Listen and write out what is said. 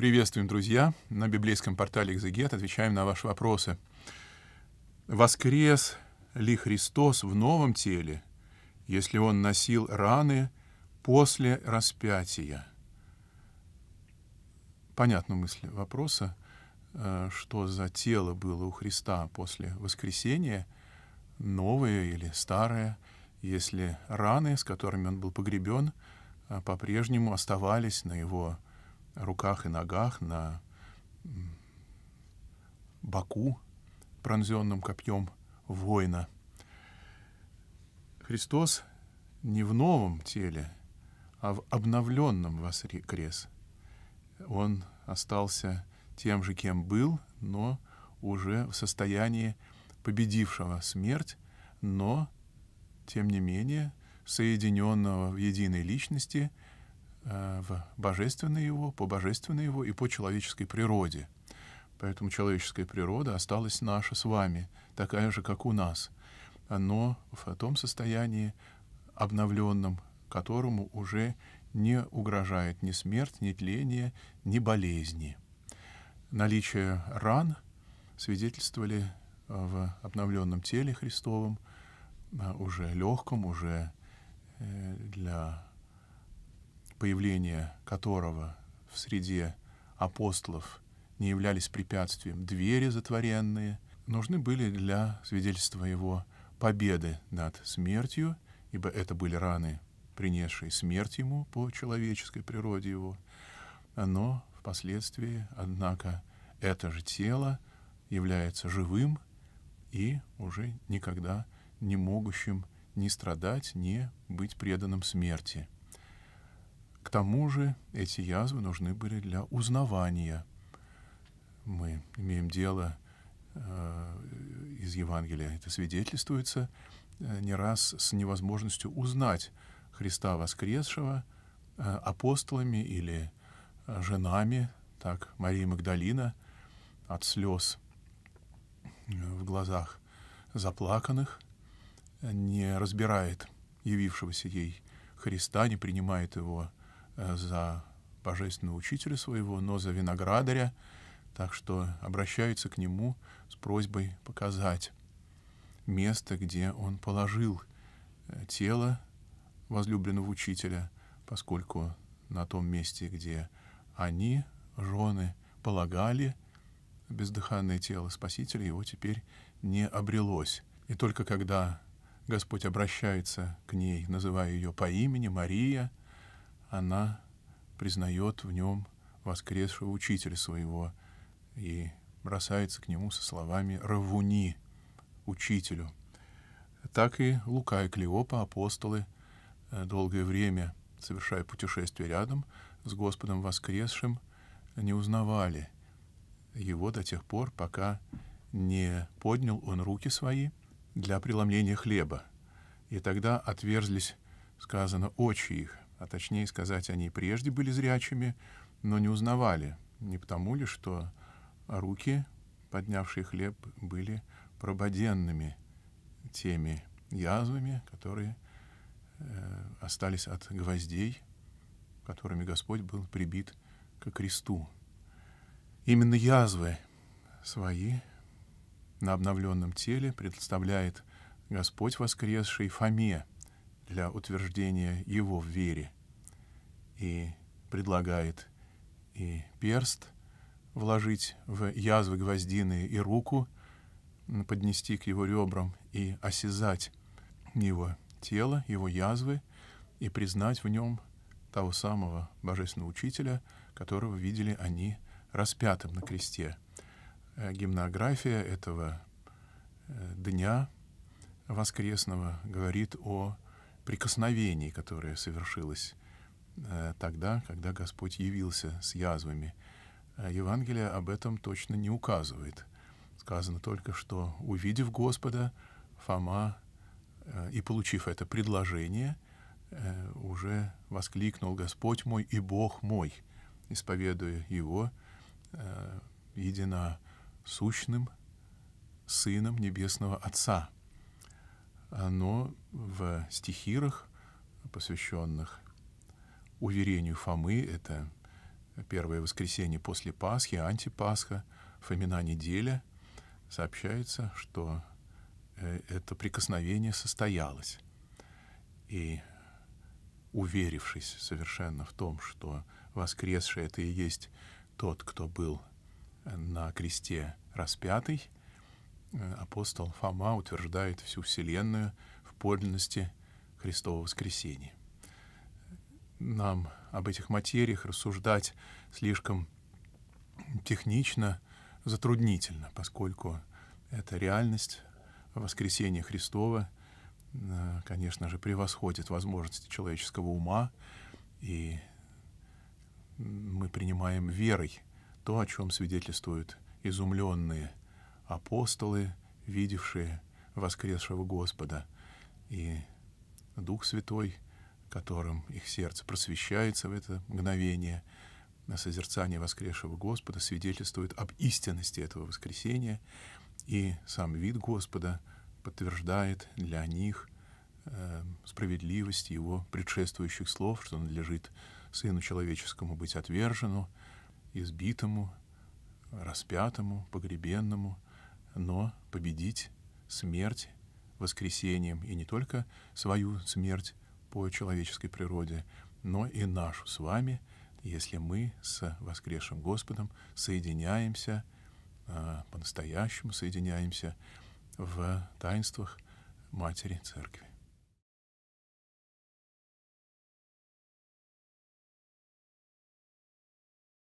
Приветствуем, друзья! На библейском портале «Экзегет» отвечаем на ваши вопросы. Воскрес ли Христос в новом теле, если Он носил раны после распятия? Понятна мысль вопроса, э, что за тело было у Христа после воскресения, новое или старое, если раны, с которыми Он был погребен, э, по-прежнему оставались на Его теле руках и ногах, на боку, пронзенным копьем воина. Христос не в новом теле, а в обновленном воскрес. Он остался тем же, кем был, но уже в состоянии победившего смерть, но, тем не менее, соединенного в единой личности – Э, в божественное его, по божественной его и по человеческой природе. Поэтому человеческая природа осталась наша с вами, такая же, как у нас. Но в том состоянии обновленном, которому уже не угрожает ни смерть, ни тление, ни болезни. Наличие ран свидетельствовали в обновленном теле Христовом, э, уже легком, уже э, для появление которого в среде апостолов не являлись препятствием, двери затворенные, нужны были для свидетельства его победы над смертью, ибо это были раны, принесшие смерть ему по человеческой природе его. Но впоследствии, однако, это же тело является живым и уже никогда не могущим ни страдать, ни быть преданным смерти. К тому же эти язвы нужны были для узнавания. Мы имеем дело э, из Евангелия, это свидетельствуется э, не раз с невозможностью узнать Христа воскресшего э, апостолами или э, женами, так Мария Магдалина от слез э, в глазах заплаканных э, не разбирает явившегося ей Христа, не принимает его Э, за божественного учителя своего, но за виноградаря, так что обращаются к нему с просьбой показать место, где он положил э, тело возлюбленного учителя, поскольку на том месте, где они, жены, полагали бездыханное тело Спасителя, его теперь не обрелось. И только когда Господь обращается к ней, называя ее по имени Мария, она признает в нем воскресшего учителя своего и бросается к нему со словами «равуни» — «учителю». Так и Лука и Клеопа, апостолы, э, долгое время, совершая путешествие рядом с Господом воскресшим, не узнавали его до тех пор, пока не поднял он руки свои для преломления хлеба. И тогда отверзлись, сказано, очи их — а точнее сказать, они прежде были зрячими, но не узнавали, не потому ли, что руки, поднявшие хлеб, были прободенными теми язвами, которые э, остались от гвоздей, которыми Господь был прибит к кресту. Именно язвы свои на обновленном теле представляет Господь воскресший Фоме, для утверждения его в вере. И предлагает и перст вложить в язвы гвоздины и руку поднести к его ребрам, и осязать его тело, его язвы, и признать в нем того самого божественного учителя, которого видели они распятым на кресте. Э, гимнография этого э, дня воскресного говорит о прикосновений, которое совершилось э, тогда, когда Господь явился с язвами. Э, Евангелие об этом точно не указывает. Сказано только, что, увидев Господа, Фома э, и получив это предложение, уже воскликнул «Господь мой и Бог мой», исповедуя его единосущным Сыном Небесного Отца — оно в стихирах, посвященных уверению Фомы, это первое воскресенье после Пасхи, антипасха, Фомина неделя, сообщается, что э, это прикосновение состоялось. И уверившись совершенно в том, что воскресший это и есть тот, кто был на кресте распятый, Э, апостол Фома утверждает всю Вселенную в подлинности Христового воскресения. Нам об этих материях рассуждать слишком технично, затруднительно, поскольку эта реальность воскресения Христова, э, конечно же, превосходит возможности человеческого ума, и мы принимаем верой то, о чем свидетельствуют изумленные – апостолы, видевшие воскресшего Господа, и Дух Святой, которым их сердце просвещается в это мгновение, на созерцание воскресшего Господа свидетельствует об истинности этого воскресения, и сам вид Господа подтверждает для них э, справедливость его предшествующих слов, что надлежит Сыну Человеческому быть отвержену, избитому, распятому, погребенному — но победить смерть воскресением, и не только свою смерть по человеческой природе, но и нашу с вами, если мы с воскресшим Господом соединяемся, а, по-настоящему соединяемся в таинствах Матери Церкви.